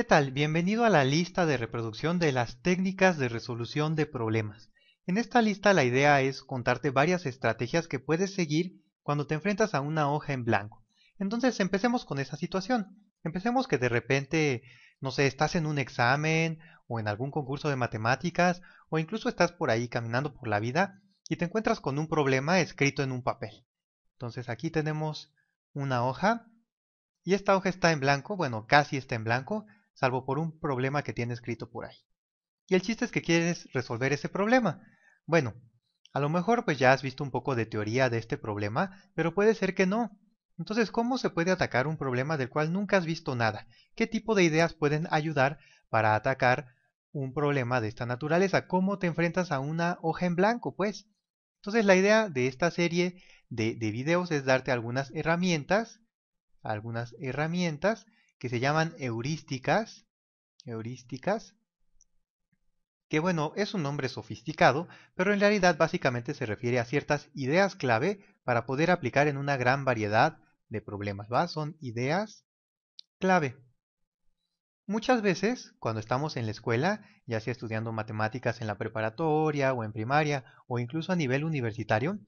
¿Qué tal? Bienvenido a la lista de reproducción de las técnicas de resolución de problemas. En esta lista la idea es contarte varias estrategias que puedes seguir cuando te enfrentas a una hoja en blanco. Entonces empecemos con esa situación. Empecemos que de repente, no sé, estás en un examen o en algún concurso de matemáticas o incluso estás por ahí caminando por la vida y te encuentras con un problema escrito en un papel. Entonces aquí tenemos una hoja y esta hoja está en blanco, bueno, casi está en blanco, salvo por un problema que tiene escrito por ahí. Y el chiste es que quieres resolver ese problema. Bueno, a lo mejor pues ya has visto un poco de teoría de este problema, pero puede ser que no. Entonces, ¿cómo se puede atacar un problema del cual nunca has visto nada? ¿Qué tipo de ideas pueden ayudar para atacar un problema de esta naturaleza? ¿Cómo te enfrentas a una hoja en blanco, pues? Entonces, la idea de esta serie de, de videos es darte algunas herramientas, algunas herramientas que se llaman heurísticas, heurísticas, que bueno, es un nombre sofisticado, pero en realidad básicamente se refiere a ciertas ideas clave para poder aplicar en una gran variedad de problemas, ¿va? Son ideas clave. Muchas veces, cuando estamos en la escuela, ya sea estudiando matemáticas en la preparatoria o en primaria o incluso a nivel universitario,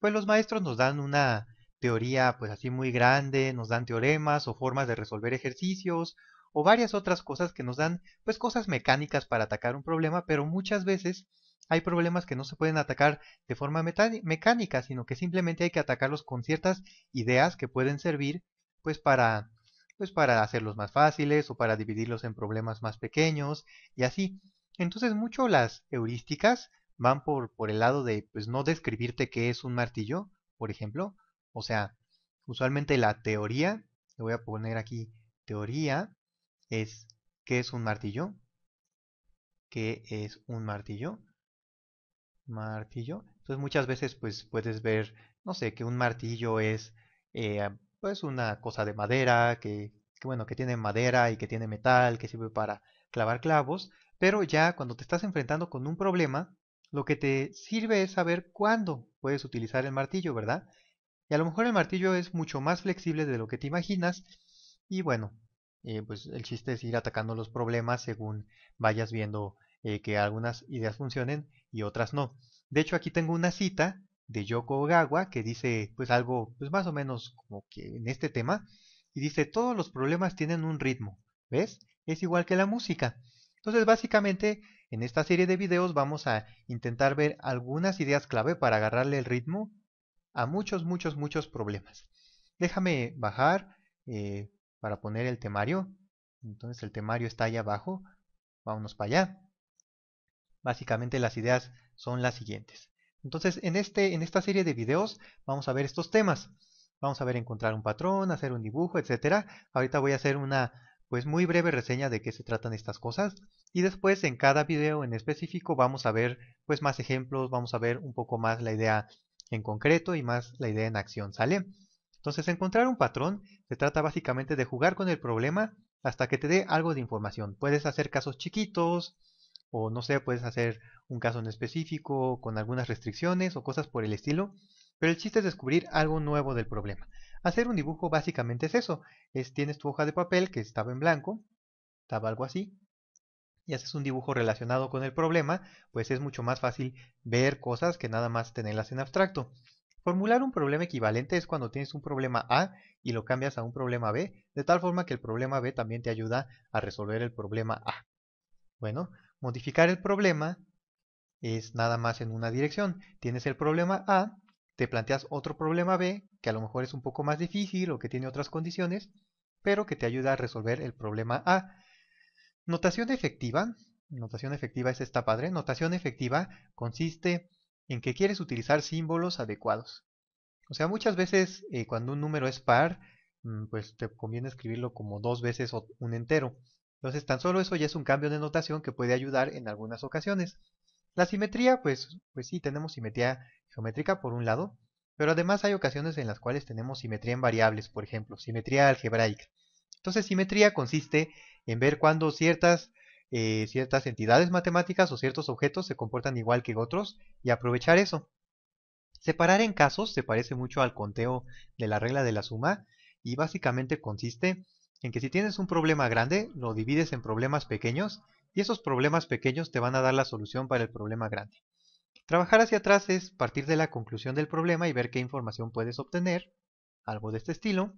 pues los maestros nos dan una teoría pues así muy grande, nos dan teoremas o formas de resolver ejercicios o varias otras cosas que nos dan pues cosas mecánicas para atacar un problema, pero muchas veces hay problemas que no se pueden atacar de forma mecánica, sino que simplemente hay que atacarlos con ciertas ideas que pueden servir pues para pues para hacerlos más fáciles o para dividirlos en problemas más pequeños y así. Entonces mucho las heurísticas van por, por el lado de pues no describirte qué es un martillo, por ejemplo, o sea, usualmente la teoría, le voy a poner aquí teoría, es ¿qué es un martillo? ¿Qué es un martillo? Martillo. Entonces muchas veces pues puedes ver, no sé, que un martillo es eh, pues una cosa de madera, que, que bueno, que tiene madera y que tiene metal, que sirve para clavar clavos, pero ya cuando te estás enfrentando con un problema, lo que te sirve es saber cuándo puedes utilizar el martillo, ¿verdad? Y a lo mejor el martillo es mucho más flexible de lo que te imaginas. Y bueno, eh, pues el chiste es ir atacando los problemas según vayas viendo eh, que algunas ideas funcionen y otras no. De hecho, aquí tengo una cita de Yoko Ogawa que dice pues algo pues más o menos como que en este tema. Y dice, todos los problemas tienen un ritmo. ¿Ves? Es igual que la música. Entonces, básicamente, en esta serie de videos vamos a intentar ver algunas ideas clave para agarrarle el ritmo a muchos, muchos, muchos problemas. Déjame bajar eh, para poner el temario. Entonces el temario está allá abajo. Vámonos para allá. Básicamente las ideas son las siguientes. Entonces en, este, en esta serie de videos vamos a ver estos temas. Vamos a ver encontrar un patrón, hacer un dibujo, etcétera. Ahorita voy a hacer una pues muy breve reseña de qué se tratan estas cosas y después en cada video en específico vamos a ver pues más ejemplos, vamos a ver un poco más la idea en concreto y más la idea en acción, ¿sale? Entonces encontrar un patrón se trata básicamente de jugar con el problema hasta que te dé algo de información. Puedes hacer casos chiquitos o no sé, puedes hacer un caso en específico con algunas restricciones o cosas por el estilo, pero el chiste es descubrir algo nuevo del problema. Hacer un dibujo básicamente es eso, es tienes tu hoja de papel que estaba en blanco, estaba algo así, y haces un dibujo relacionado con el problema, pues es mucho más fácil ver cosas que nada más tenerlas en abstracto. Formular un problema equivalente es cuando tienes un problema A y lo cambias a un problema B, de tal forma que el problema B también te ayuda a resolver el problema A. Bueno, modificar el problema es nada más en una dirección. Tienes el problema A, te planteas otro problema B, que a lo mejor es un poco más difícil o que tiene otras condiciones, pero que te ayuda a resolver el problema A. Notación efectiva. Notación efectiva es esta padre. Notación efectiva consiste en que quieres utilizar símbolos adecuados. O sea, muchas veces eh, cuando un número es par, mm, pues te conviene escribirlo como dos veces o un entero. Entonces tan solo eso ya es un cambio de notación que puede ayudar en algunas ocasiones. La simetría, pues, pues sí, tenemos simetría geométrica por un lado, pero además hay ocasiones en las cuales tenemos simetría en variables, por ejemplo, simetría algebraica. Entonces simetría consiste en ver cuándo ciertas, eh, ciertas entidades matemáticas o ciertos objetos se comportan igual que otros y aprovechar eso. Separar en casos se parece mucho al conteo de la regla de la suma y básicamente consiste en que si tienes un problema grande lo divides en problemas pequeños y esos problemas pequeños te van a dar la solución para el problema grande. Trabajar hacia atrás es partir de la conclusión del problema y ver qué información puedes obtener, algo de este estilo.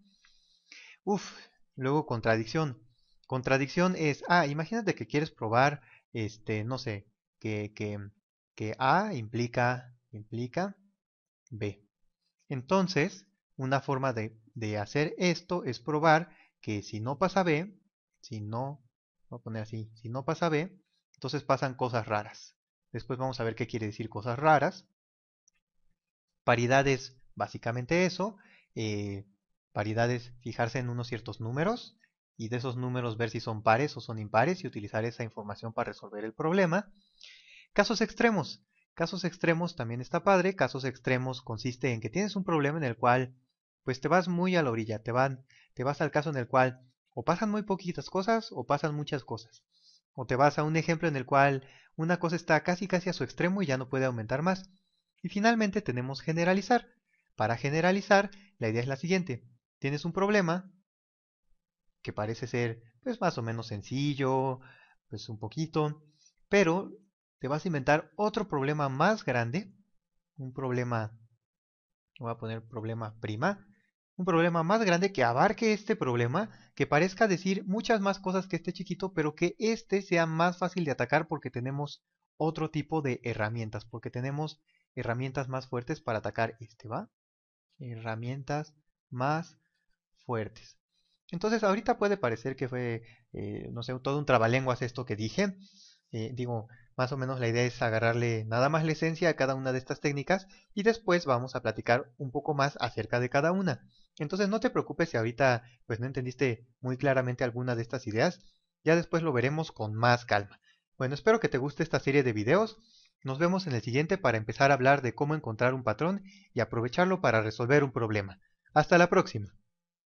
Uf, luego contradicción. Contradicción es, ah, imagínate que quieres probar, este, no sé, que, que, A implica, implica B. Entonces, una forma de, hacer esto es probar que si no pasa B, si no, voy a poner así, si no pasa B, entonces pasan cosas raras. Después vamos a ver qué quiere decir cosas raras. Paridades, básicamente eso. Eh, fijarse en unos ciertos números y de esos números ver si son pares o son impares y utilizar esa información para resolver el problema. Casos extremos. Casos extremos también está padre. Casos extremos consiste en que tienes un problema en el cual pues te vas muy a la orilla, te van te vas al caso en el cual o pasan muy poquitas cosas o pasan muchas cosas. O te vas a un ejemplo en el cual una cosa está casi casi a su extremo y ya no puede aumentar más. Y finalmente tenemos generalizar. Para generalizar, la idea es la siguiente. Tienes un problema, que parece ser pues más o menos sencillo, pues un poquito, pero te vas a inventar otro problema más grande, un problema, voy a poner problema prima, un problema más grande que abarque este problema, que parezca decir muchas más cosas que este chiquito, pero que este sea más fácil de atacar porque tenemos otro tipo de herramientas, porque tenemos herramientas más fuertes para atacar este, ¿va? Herramientas más fuertes. Entonces ahorita puede parecer que fue, eh, no sé, todo un trabalenguas esto que dije. Eh, digo, más o menos la idea es agarrarle nada más la esencia a cada una de estas técnicas y después vamos a platicar un poco más acerca de cada una. Entonces no te preocupes si ahorita pues no entendiste muy claramente alguna de estas ideas, ya después lo veremos con más calma. Bueno, espero que te guste esta serie de videos. Nos vemos en el siguiente para empezar a hablar de cómo encontrar un patrón y aprovecharlo para resolver un problema. Hasta la próxima.